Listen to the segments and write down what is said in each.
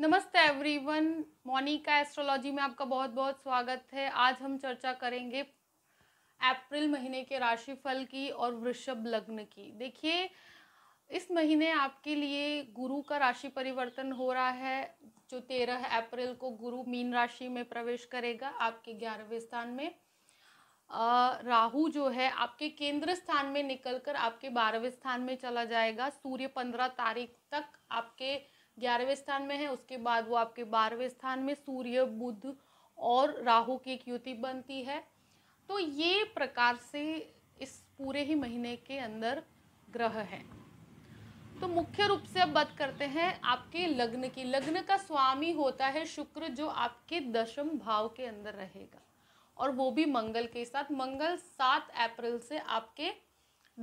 नमस्ते everyone Monika astrology में आपका बहुत बहुत स्वागत है आज हम चर्चा करेंगे अप्रैल महीने के राशिफल की और वृषभ लग्न की देखिए इस महीने आपके लिए गुरु का राशि परिवर्तन हो रहा है जो तेरह अप्रैल को गुरु मीन राशि में प्रवेश करेगा आपके ग्यारहवें स्थान में राहु जो है आपके केंद्र स्थान में निकलकर आपके बारहवें स्थान में चला जाएगा सूर्य पंद्रह तारीख तक आपके ग्यारहवें स्थान में है उसके बाद वो आपके बारहवें स्थान में सूर्य बुध और राहु की युति बनती है तो ये प्रकार से इस पूरे ही महीने के अंदर ग्रह हैं तो मुख्य रूप से अब बात करते हैं आपके लग्न की लग्न का स्वामी होता है शुक्र जो आपके दशम भाव के अंदर रहेगा और वो भी मंगल के साथ मंगल सात अप्रैल से आपके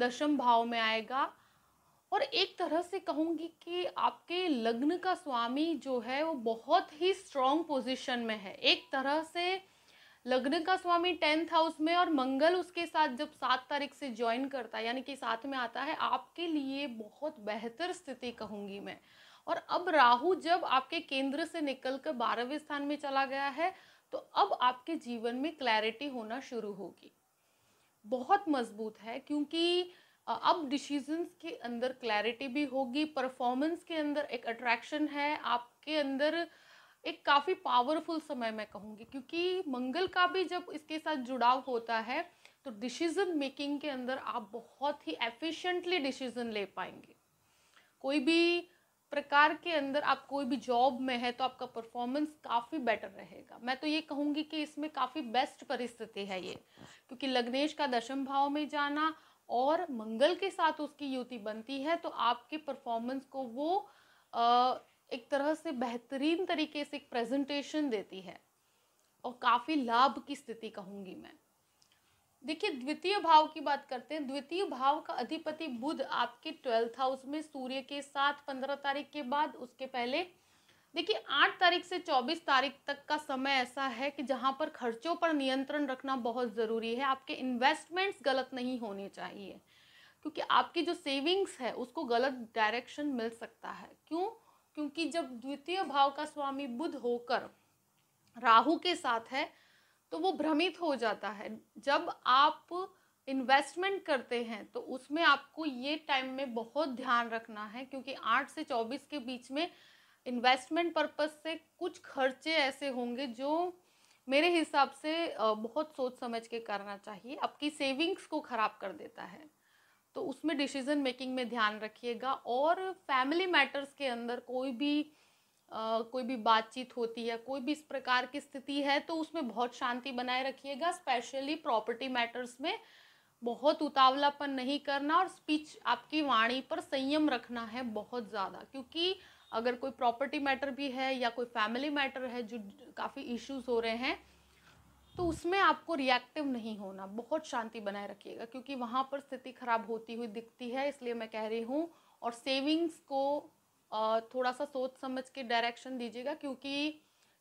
दशम भाव में आएगा और एक तरह से कहूँगी कि आपके लग्न का स्वामी जो है वो बहुत ही स्ट्रॉन्ग पोजीशन में है एक तरह से लग्न का स्वामी टेंथ हाउस में और मंगल उसके साथ जब सात तारीख से ज्वाइन करता है यानी कि साथ में आता है आपके लिए बहुत बेहतर स्थिति कहूँगी मैं और अब राहु जब आपके केंद्र से निकल कर बारहवें स्थान में चला गया है तो अब आपके जीवन में क्लैरिटी होना शुरू होगी बहुत मजबूत है क्योंकि अब डिसीजंस के अंदर क्लैरिटी भी होगी परफॉर्मेंस के अंदर एक अट्रैक्शन है आपके अंदर एक काफ़ी पावरफुल समय मैं कहूँगी क्योंकि मंगल का भी जब इसके साथ जुड़ाव होता है तो डिसीजन मेकिंग के अंदर आप बहुत ही एफिशिएंटली डिसीजन ले पाएंगे कोई भी प्रकार के अंदर आप कोई भी जॉब में है तो आपका परफॉर्मेंस काफ़ी बेटर रहेगा मैं तो ये कहूँगी कि इसमें काफ़ी बेस्ट परिस्थिति है ये क्योंकि लग्नेश का दशम भाव में जाना और मंगल के साथ उसकी युति बनती है तो आपके परफॉर्मेंस को वो एक तरह से बेहतरीन तरीके से एक प्रेजेंटेशन देती है और काफ़ी लाभ की स्थिति कहूँगी मैं देखिए द्वितीय भाव की बात करते हैं द्वितीय भाव का अधिपति बुध आपके ट्वेल्थ हाउस में सूर्य के साथ पंद्रह तारीख के बाद उसके पहले देखिए आठ तारीख से चौबीस तारीख तक का समय ऐसा है कि जहाँ पर खर्चों पर नियंत्रण रखना बहुत ज़रूरी है आपके इन्वेस्टमेंट्स गलत नहीं होने चाहिए क्योंकि आपकी जो सेविंग्स है उसको गलत डायरेक्शन मिल सकता है क्यों क्योंकि जब द्वितीय भाव का स्वामी बुध होकर राहु के साथ है तो वो भ्रमित हो जाता है जब आप इन्वेस्टमेंट करते हैं तो उसमें आपको ये टाइम में बहुत ध्यान रखना है क्योंकि आठ से चौबीस के बीच में इन्वेस्टमेंट पर्पज से कुछ खर्चे ऐसे होंगे जो मेरे हिसाब से बहुत सोच समझ के करना चाहिए आपकी सेविंग्स को ख़राब कर देता है तो उसमें डिसीज़न मेकिंग में ध्यान रखिएगा और फैमिली मैटर्स के अंदर कोई भी आ, कोई भी बातचीत होती है कोई भी इस प्रकार की स्थिति है तो उसमें बहुत शांति बनाए रखिएगा स्पेशली प्रॉपर्टी मैटर्स में बहुत उतावलापन नहीं करना और स्पीच आपकी वाणी पर संयम रखना है बहुत ज़्यादा क्योंकि अगर कोई प्रॉपर्टी मैटर भी है या कोई फैमिली मैटर है जो काफ़ी इश्यूज हो रहे हैं तो उसमें आपको रिएक्टिव नहीं होना बहुत शांति बनाए रखिएगा क्योंकि वहाँ पर स्थिति खराब होती हुई दिखती है इसलिए मैं कह रही हूँ और सेविंग्स को थोड़ा सा सोच समझ के डायरेक्शन दीजिएगा क्योंकि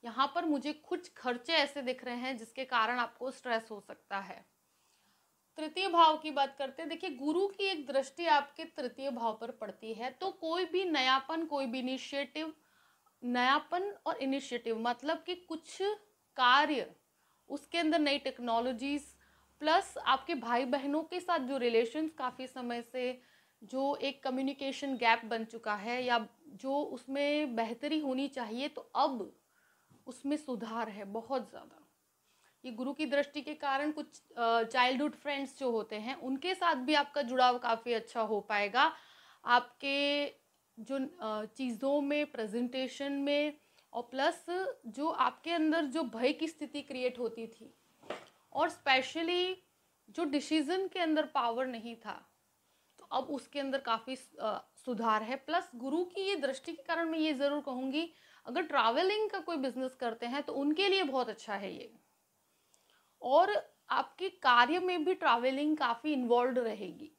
यहाँ पर मुझे कुछ खर्चे ऐसे दिख रहे हैं जिसके कारण आपको स्ट्रेस हो सकता है तृतीय भाव की बात करते हैं देखिए गुरु की एक दृष्टि आपके तृतीय भाव पर पड़ती है तो कोई भी नयापन कोई भी इनिशिएटिव नयापन और इनिशिएटिव मतलब कि कुछ कार्य उसके अंदर नई टेक्नोलॉजीज प्लस आपके भाई बहनों के साथ जो रिलेशन काफ़ी समय से जो एक कम्युनिकेशन गैप बन चुका है या जो उसमें बेहतरी होनी चाहिए तो अब उसमें सुधार है बहुत ज़्यादा ये गुरु की दृष्टि के कारण कुछ चाइल्डहुड फ्रेंड्स जो होते हैं उनके साथ भी आपका जुड़ाव काफ़ी अच्छा हो पाएगा आपके जो चीज़ों में प्रेजेंटेशन में और प्लस जो आपके अंदर जो भय की स्थिति क्रिएट होती थी और स्पेशली जो डिसीज़न के अंदर पावर नहीं था तो अब उसके अंदर काफ़ी सुधार है प्लस गुरु की ये दृष्टि के कारण मैं ये ज़रूर कहूँगी अगर ट्रैवलिंग का कोई बिजनेस करते हैं तो उनके लिए बहुत अच्छा है ये और आपके कार्य में भी ट्रैवलिंग काफ़ी इन्वॉल्व रहेगी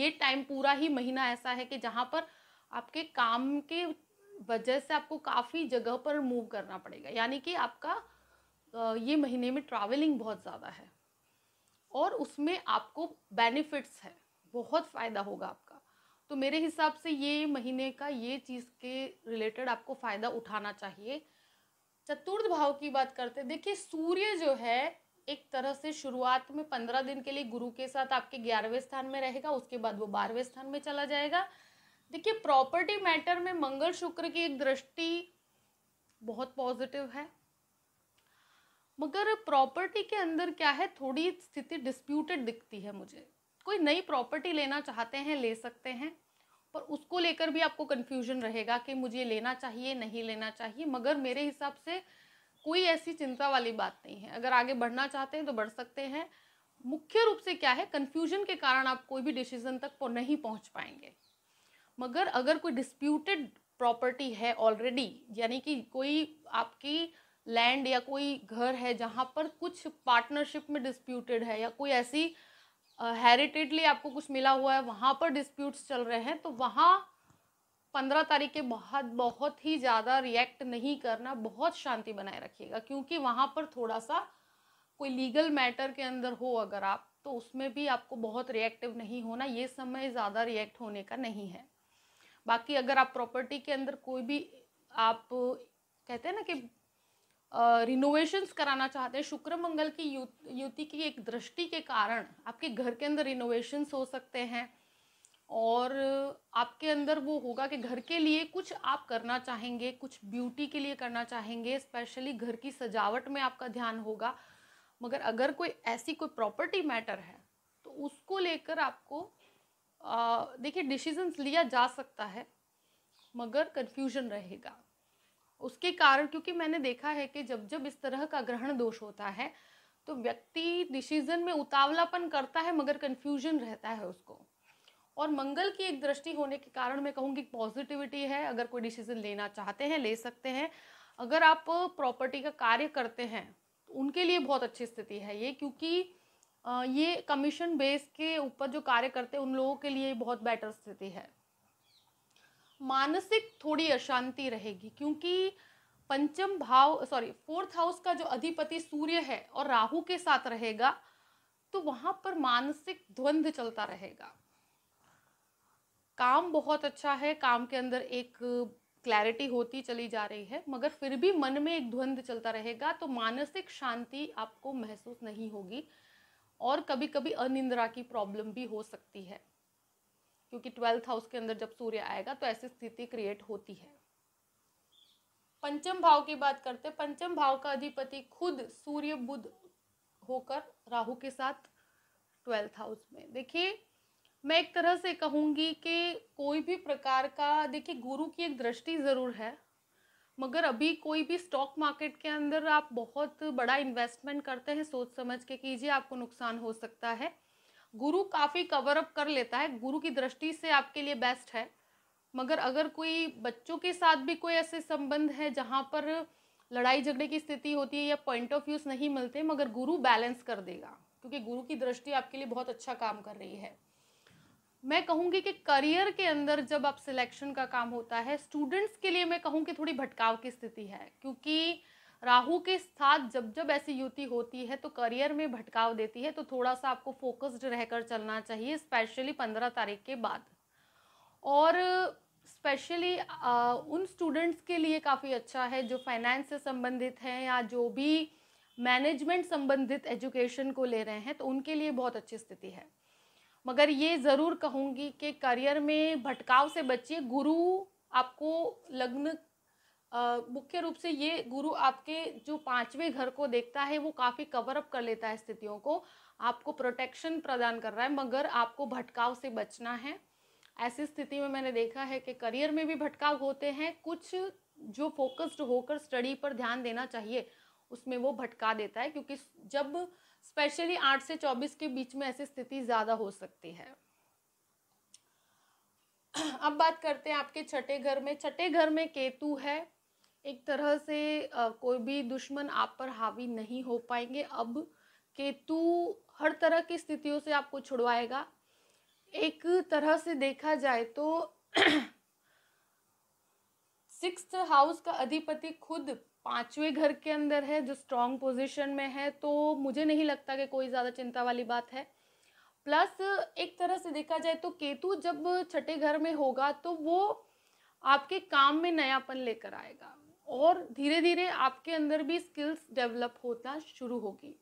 ये टाइम पूरा ही महीना ऐसा है कि जहाँ पर आपके काम के वजह से आपको काफ़ी जगह पर मूव करना पड़ेगा यानी कि आपका ये महीने में ट्रैवलिंग बहुत ज़्यादा है और उसमें आपको बेनिफिट्स है बहुत फ़ायदा होगा आपका तो मेरे हिसाब से ये महीने का ये चीज़ के रिलेटेड आपको फ़ायदा उठाना चाहिए चतुर्थ भाव की बात करते हैं देखिए सूर्य जो है एक तरह से शुरुआत में पंद्रह दिन के लिए गुरु के साथ आपके ग्यारहवें स्थान में रहेगा उसके बाद वो बारहवें स्थान में चला जाएगा देखिए प्रॉपर्टी मैटर में मंगल शुक्र की एक दृष्टि बहुत पॉजिटिव है मगर प्रॉपर्टी के अंदर क्या है थोड़ी स्थिति डिस्प्यूटेड दिखती है मुझे कोई नई प्रॉपर्टी लेना चाहते हैं ले सकते हैं पर उसको लेकर भी आपको कन्फ्यूजन रहेगा कि मुझे लेना चाहिए नहीं लेना चाहिए मगर मेरे हिसाब से कोई ऐसी चिंता वाली बात नहीं है अगर आगे बढ़ना चाहते हैं तो बढ़ सकते हैं मुख्य रूप से क्या है कन्फ्यूजन के कारण आप कोई भी डिसीजन तक नहीं पहुंच पाएंगे मगर अगर कोई डिस्प्यूटेड प्रॉपर्टी है ऑलरेडी यानी कि कोई आपकी लैंड या कोई घर है जहाँ पर कुछ पार्टनरशिप में डिस्प्यूटेड है या कोई ऐसी हेरिटेडली uh, आपको कुछ मिला हुआ है वहाँ पर डिस्प्यूट्स चल रहे हैं तो वहाँ पंद्रह तारीख के बहुत बहुत ही ज़्यादा रिएक्ट नहीं करना बहुत शांति बनाए रखिएगा क्योंकि वहाँ पर थोड़ा सा कोई लीगल मैटर के अंदर हो अगर आप तो उसमें भी आपको बहुत रिएक्टिव नहीं होना ये समय ज़्यादा रिएक्ट होने का नहीं है बाकी अगर आप प्रॉपर्टी के अंदर कोई भी आप कहते हैं ना कि रिनोवेशंस कराना चाहते हैं शुक्र मंगल की युति की एक दृष्टि के कारण आपके घर के अंदर रिनोवेशंस हो सकते हैं और आपके अंदर वो होगा कि घर के लिए कुछ आप करना चाहेंगे कुछ ब्यूटी के लिए करना चाहेंगे स्पेशली घर की सजावट में आपका ध्यान होगा मगर अगर कोई ऐसी कोई प्रॉपर्टी मैटर है तो उसको लेकर आपको देखिए डिसीजंस लिया जा सकता है मगर कंफ्यूजन रहेगा उसके कारण क्योंकि मैंने देखा है कि जब जब इस तरह का ग्रहण दोष होता है तो व्यक्ति डिसीजन में उतावलापन करता है मगर कंफ्यूजन रहता है उसको और मंगल की एक दृष्टि होने के कारण मैं कहूँगी पॉजिटिविटी है अगर कोई डिसीजन लेना चाहते हैं ले सकते हैं अगर आप प्रॉपर्टी का कार्य करते हैं तो उनके लिए बहुत अच्छी स्थिति है ये क्योंकि ये कमीशन बेस के ऊपर जो कार्य करते हैं उन लोगों के लिए बहुत बेटर स्थिति है मानसिक थोड़ी अशांति रहेगी क्योंकि पंचम भाव सॉरी फोर्थ हाउस का जो अधिपति सूर्य है और राहु के साथ रहेगा तो वहाँ पर मानसिक द्वंद्व चलता रहेगा काम बहुत अच्छा है काम के अंदर एक क्लैरिटी होती चली जा रही है मगर फिर भी मन में एक ध्वंद चलता रहेगा तो मानसिक शांति आपको महसूस नहीं होगी और कभी कभी अनिंद्रा की प्रॉब्लम भी हो सकती है क्योंकि ट्वेल्थ हाउस के अंदर जब सूर्य आएगा तो ऐसी स्थिति क्रिएट होती है पंचम भाव की बात करते हैं पंचम भाव का अधिपति खुद सूर्य बुद्ध होकर राहु के साथ ट्वेल्थ हाउस में देखिए मैं एक तरह से कहूँगी कि कोई भी प्रकार का देखिए गुरु की एक दृष्टि ज़रूर है मगर अभी कोई भी स्टॉक मार्केट के अंदर आप बहुत बड़ा इन्वेस्टमेंट करते हैं सोच समझ के कीजिए आपको नुकसान हो सकता है गुरु काफ़ी कवर अप कर लेता है गुरु की दृष्टि से आपके लिए बेस्ट है मगर अगर कोई बच्चों के साथ भी कोई ऐसे संबंध है जहाँ पर लड़ाई झगड़े की स्थिति होती है या पॉइंट ऑफ व्यूज नहीं मिलते मगर गुरु बैलेंस कर देगा क्योंकि गुरु की दृष्टि आपके लिए बहुत अच्छा काम कर रही है मैं कहूँगी कि करियर के अंदर जब आप सिलेक्शन का काम होता है स्टूडेंट्स के लिए मैं कहूँ कि थोड़ी भटकाव की स्थिति है क्योंकि राहु के साथ जब जब ऐसी युति होती है तो करियर में भटकाव देती है तो थोड़ा सा आपको फोकस्ड रहकर चलना चाहिए स्पेशली पंद्रह तारीख के बाद और स्पेशली उन स्टूडेंट्स के लिए काफ़ी अच्छा है जो फाइनेंस से संबंधित हैं या जो भी मैनेजमेंट संबंधित एजुकेशन को ले रहे हैं तो उनके लिए बहुत अच्छी स्थिति है मगर ये ज़रूर कहूँगी कि करियर में भटकाव से बचिए गुरु आपको लग्न मुख्य रूप से ये गुरु आपके जो पांचवें घर को देखता है वो काफ़ी कवर अप कर लेता है स्थितियों को आपको प्रोटेक्शन प्रदान कर रहा है मगर आपको भटकाव से बचना है ऐसी स्थिति में मैंने देखा है कि करियर में भी भटकाव होते हैं कुछ जो फोकस्ड होकर स्टडी पर ध्यान देना चाहिए उसमें वो भटका देता है क्योंकि जब स्पेशली आठ से चौबीस के बीच में ऐसी स्थिति ज़्यादा हो सकती है अब बात करते हैं आपके छठे घर में छठे घर में केतु है एक तरह से कोई भी दुश्मन आप पर हावी नहीं हो पाएंगे अब केतु हर तरह की स्थितियों से आपको छुड़वाएगा एक तरह से देखा जाए तो सिक्स हाउस का अधिपति खुद पांचवें घर के अंदर है जो स्ट्रांग पोजीशन में है तो मुझे नहीं लगता कि कोई ज़्यादा चिंता वाली बात है प्लस एक तरह से देखा जाए तो केतु जब छठे घर में होगा तो वो आपके काम में नयापन लेकर आएगा और धीरे धीरे आपके अंदर भी स्किल्स डेवलप होना शुरू होगी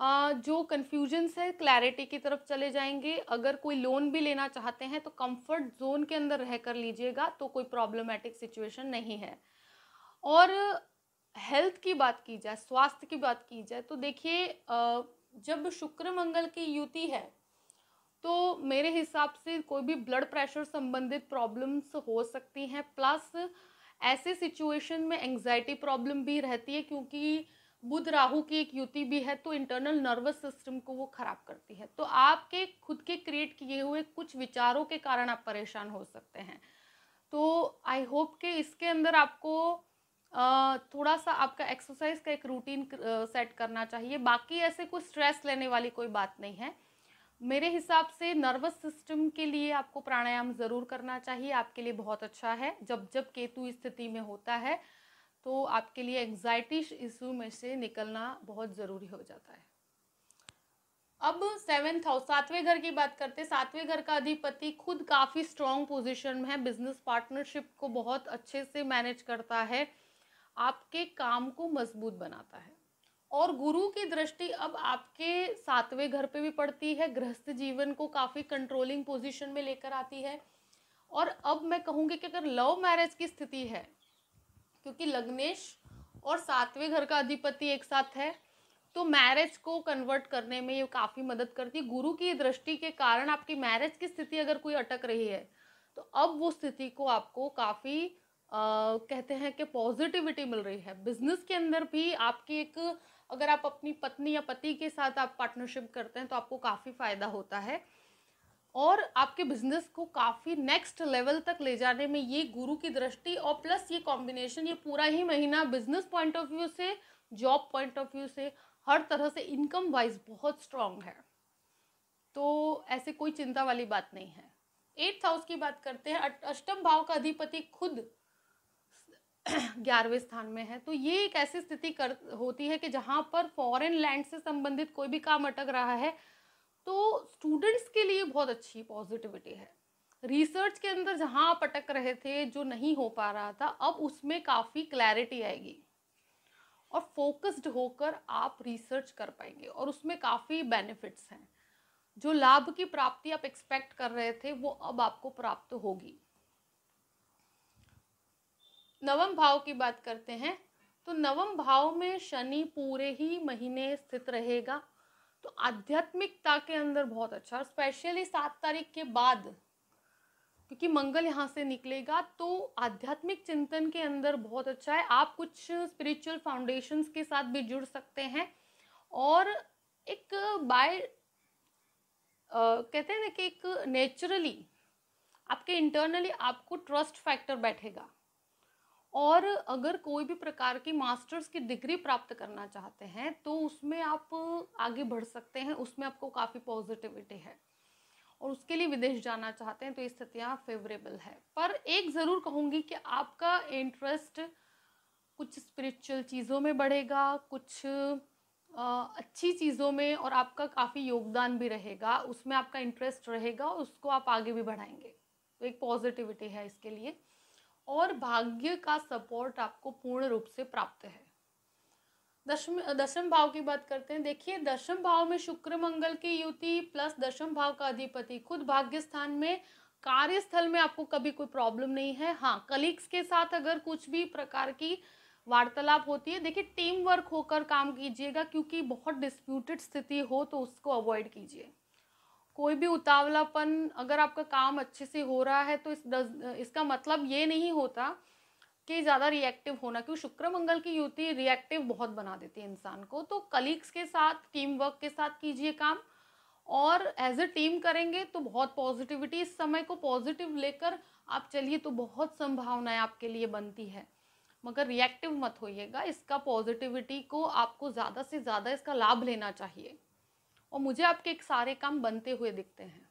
जो कन्फ्यूजन्स है क्लैरिटी की तरफ चले जाएंगे अगर कोई लोन भी लेना चाहते हैं तो कंफर्ट जोन के अंदर रह कर लीजिएगा तो कोई प्रॉब्लमेटिक सिचुएशन नहीं है और हेल्थ की बात की जाए स्वास्थ्य की बात की जाए तो देखिए जब शुक्र मंगल की युति है तो मेरे हिसाब से कोई भी ब्लड प्रेशर संबंधित प्रॉब्लम्स हो सकती हैं प्लस ऐसे सिचुएशन में एंग्जाइटी प्रॉब्लम भी रहती है क्योंकि बुध राहु की एक युति भी है तो इंटरनल नर्वस सिस्टम को वो खराब करती है तो आपके खुद के क्रिएट किए हुए कुछ विचारों के कारण आप परेशान हो सकते हैं तो आई होप कि इसके अंदर आपको थोड़ा सा आपका एक्सरसाइज का एक रूटीन सेट करना चाहिए बाकी ऐसे कोई स्ट्रेस लेने वाली कोई बात नहीं है मेरे हिसाब से नर्वस सिस्टम के लिए आपको प्राणायाम ज़रूर करना चाहिए आपके लिए बहुत अच्छा है जब जब केतु स्थिति में होता है तो आपके लिए एंग्जाइटी इशू में से निकलना बहुत ज़रूरी हो जाता है अब सेवेंथ हाउस सातवें घर की बात करते हैं सातवें घर का अधिपति खुद काफ़ी स्ट्रॉन्ग पोजीशन में है बिजनेस पार्टनरशिप को बहुत अच्छे से मैनेज करता है आपके काम को मजबूत बनाता है और गुरु की दृष्टि अब आपके सातवें घर पे भी पड़ती है गृहस्थ जीवन को काफ़ी कंट्रोलिंग पोजीशन में लेकर आती है और अब मैं कहूँगी कि अगर लव मैरिज की स्थिति है क्योंकि लग्नेश और सातवें घर का अधिपति एक साथ है तो मैरिज को कन्वर्ट करने में ये काफ़ी मदद करती है गुरु की दृष्टि के कारण आपकी मैरिज की स्थिति अगर कोई अटक रही है तो अब वो स्थिति को आपको काफ़ी कहते हैं कि पॉजिटिविटी मिल रही है बिजनेस के अंदर भी आपकी एक अगर आप अपनी पत्नी या पति के साथ आप पार्टनरशिप करते हैं तो आपको काफ़ी फ़ायदा होता है और आपके बिजनेस को काफ़ी नेक्स्ट लेवल तक ले जाने में ये गुरु की दृष्टि और प्लस ये कॉम्बिनेशन ये पूरा ही महीना बिजनेस पॉइंट ऑफ व्यू से जॉब पॉइंट ऑफ व्यू से हर तरह से इनकम वाइज बहुत स्ट्रांग है तो ऐसे कोई चिंता वाली बात नहीं है एट्थ हाउस की बात करते हैं अष्टम भाव का अधिपति खुद ग्यारहवें स्थान में है तो ये एक ऐसी स्थिति कर होती है कि जहाँ पर फॉरेन लैंड से संबंधित कोई भी काम अटक रहा है तो स्टूडेंट्स के लिए बहुत अच्छी पॉजिटिविटी है रिसर्च के अंदर जहाँ पटक रहे थे जो नहीं हो पा रहा था अब उसमें काफ़ी क्लैरिटी आएगी और फोकस्ड होकर आप रिसर्च कर पाएंगे और उसमें काफ़ी बेनिफिट्स हैं जो लाभ की प्राप्ति आप एक्सपेक्ट कर रहे थे वो अब आपको प्राप्त होगी नवम भाव की बात करते हैं तो नवम भाव में शनि पूरे ही महीने स्थित रहेगा तो आध्यात्मिकता के अंदर बहुत अच्छा और स्पेशली सात तारीख के बाद क्योंकि मंगल यहाँ से निकलेगा तो आध्यात्मिक चिंतन के अंदर बहुत अच्छा है आप कुछ स्पिरिचुअल फाउंडेशंस के साथ भी जुड़ सकते हैं और एक बाय कहते हैं ना कि एक नेचुरली आपके इंटरनली आपको ट्रस्ट फैक्टर बैठेगा और अगर कोई भी प्रकार की मास्टर्स की डिग्री प्राप्त करना चाहते हैं तो उसमें आप आगे बढ़ सकते हैं उसमें आपको काफ़ी पॉजिटिविटी है और उसके लिए विदेश जाना चाहते हैं तो स्थितियाँ फेवरेबल है पर एक ज़रूर कहूँगी कि आपका इंटरेस्ट कुछ स्पिरिचुअल चीज़ों में बढ़ेगा कुछ अच्छी चीज़ों में और आपका काफ़ी योगदान भी रहेगा उसमें आपका इंटरेस्ट रहेगा उसको आप आगे भी बढ़ाएंगे तो एक पॉजिटिविटी है इसके लिए और भाग्य का सपोर्ट आपको पूर्ण रूप से प्राप्त है दशम दशम भाव की बात करते हैं देखिए दशम भाव में शुक्र मंगल की युति प्लस दशम भाव का अधिपति खुद भाग्य स्थान में कार्यस्थल में आपको कभी कोई प्रॉब्लम नहीं है हाँ कलीग्स के साथ अगर कुछ भी प्रकार की वार्तालाप होती है देखिए टीम वर्क होकर काम कीजिएगा क्योंकि बहुत डिस्प्यूटेड स्थिति हो तो उसको अवॉइड कीजिए कोई भी उतावलापन अगर आपका काम अच्छे से हो रहा है तो इस दस, इसका मतलब ये नहीं होता कि ज़्यादा रिएक्टिव होना क्योंकि शुक्र मंगल की युति रिएक्टिव बहुत बना देती है इंसान को तो कलीग्स के साथ टीम वर्क के साथ कीजिए काम और एज ए टीम करेंगे तो बहुत पॉजिटिविटी इस समय को पॉजिटिव लेकर आप चलिए तो बहुत संभावनाएं आपके लिए बनती है मगर रिएक्टिव मत होइएगा इसका पॉजिटिविटी को आपको ज़्यादा से ज़्यादा इसका लाभ लेना चाहिए और मुझे आपके एक सारे काम बनते हुए दिखते हैं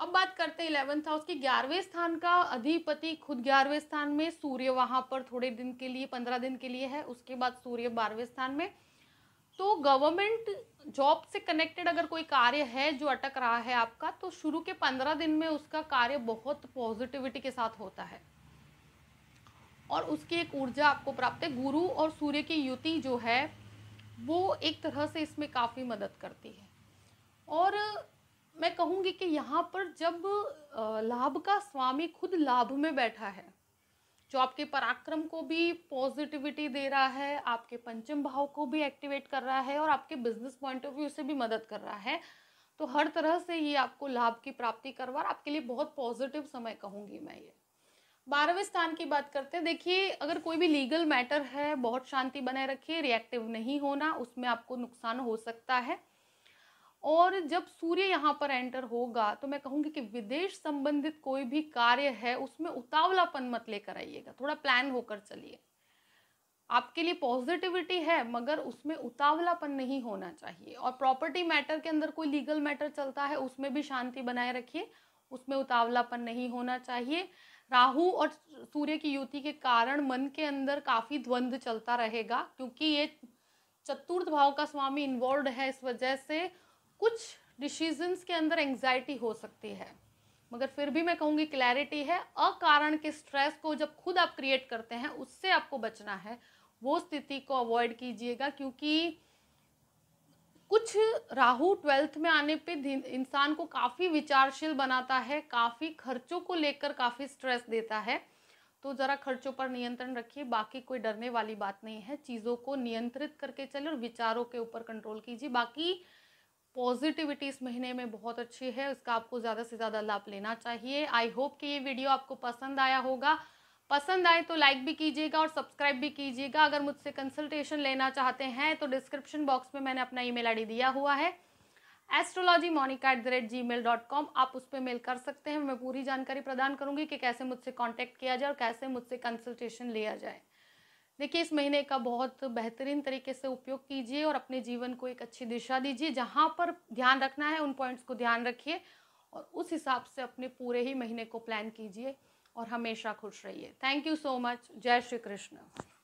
अब बात करते हैं इलेवेंथ हाउस की ग्यारहवें स्थान का अधिपति खुद ग्यारहवें स्थान में सूर्य वहां पर थोड़े दिन के लिए पंद्रह दिन के लिए है उसके बाद सूर्य बारहवें स्थान में तो गवर्नमेंट जॉब से कनेक्टेड अगर कोई कार्य है जो अटक रहा है आपका तो शुरू के पंद्रह दिन में उसका कार्य बहुत पॉजिटिविटी के साथ होता है और उसकी एक ऊर्जा आपको प्राप्त है गुरु और सूर्य की युति जो है वो एक तरह से इसमें काफ़ी मदद करती है और मैं कहूँगी कि यहाँ पर जब लाभ का स्वामी खुद लाभ में बैठा है जो आपके पराक्रम को भी पॉजिटिविटी दे रहा है आपके पंचम भाव को भी एक्टिवेट कर रहा है और आपके बिजनेस पॉइंट ऑफ व्यू से भी मदद कर रहा है तो हर तरह से ये आपको लाभ की प्राप्ति करवा आपके लिए बहुत पॉजिटिव समय कहूँगी मैं ये बारहवें स्थान की बात करते हैं देखिए अगर कोई भी लीगल मैटर है बहुत शांति बनाए रखिए रिएक्टिव नहीं होना उसमें आपको नुकसान हो सकता है और जब सूर्य यहाँ पर एंटर होगा तो मैं कहूँगी कि विदेश संबंधित कोई भी कार्य है उसमें उतावलापन मत लेकर आइएगा थोड़ा प्लान होकर चलिए आपके लिए पॉजिटिविटी है मगर उसमें उतावलापन नहीं होना चाहिए और प्रॉपर्टी मैटर के अंदर कोई लीगल मैटर चलता है उसमें भी शांति बनाए रखिए उसमें उतावलापन नहीं होना चाहिए राहु और सूर्य की युति के कारण मन के अंदर काफ़ी द्वंद्व चलता रहेगा क्योंकि ये चतुर्थ भाव का स्वामी इन्वॉल्व है इस वजह से कुछ डिसीजंस के अंदर एंग्जाइटी हो सकती है मगर फिर भी मैं कहूँगी क्लैरिटी है अकारण के स्ट्रेस को जब खुद आप क्रिएट करते हैं उससे आपको बचना है वो स्थिति को अवॉइड कीजिएगा क्योंकि कुछ राहु ट्वेल्थ में आने पे इंसान को काफ़ी विचारशील बनाता है काफ़ी खर्चों को लेकर काफ़ी स्ट्रेस देता है तो ज़रा खर्चों पर नियंत्रण रखिए बाकी कोई डरने वाली बात नहीं है चीज़ों को नियंत्रित करके चले और विचारों के ऊपर कंट्रोल कीजिए बाकी पॉजिटिविटी इस महीने में बहुत अच्छी है उसका आपको ज़्यादा से ज़्यादा लाभ लेना चाहिए आई होप कि ये वीडियो आपको पसंद आया होगा पसंद आए तो लाइक भी कीजिएगा और सब्सक्राइब भी कीजिएगा अगर मुझसे कंसल्टेशन लेना चाहते हैं तो डिस्क्रिप्शन बॉक्स में मैंने अपना ईमेल आईडी दिया हुआ है astrology Monica at the rate Gmail dot com आप उस पर मेल कर सकते हैं मैं पूरी जानकारी प्रदान करूंगी कि कैसे मुझसे कॉन्टैक्ट किया जाए और कैसे मुझसे कंसल्टेशन लिया जाए देखिए इस महीने का बहुत बेहतरीन तरीके से उपयोग कीजिए और अपने जीवन को एक अच्छी दिशा दीजिए जहाँ पर ध्यान रखना है उन पॉइंट्स को ध्यान रखिए और उस हिसाब से अपने पूरे ही महीने को प्लान कीजिए और हमेशा खुश रहिए थैंक यू सो मच जय श्री कृष्ण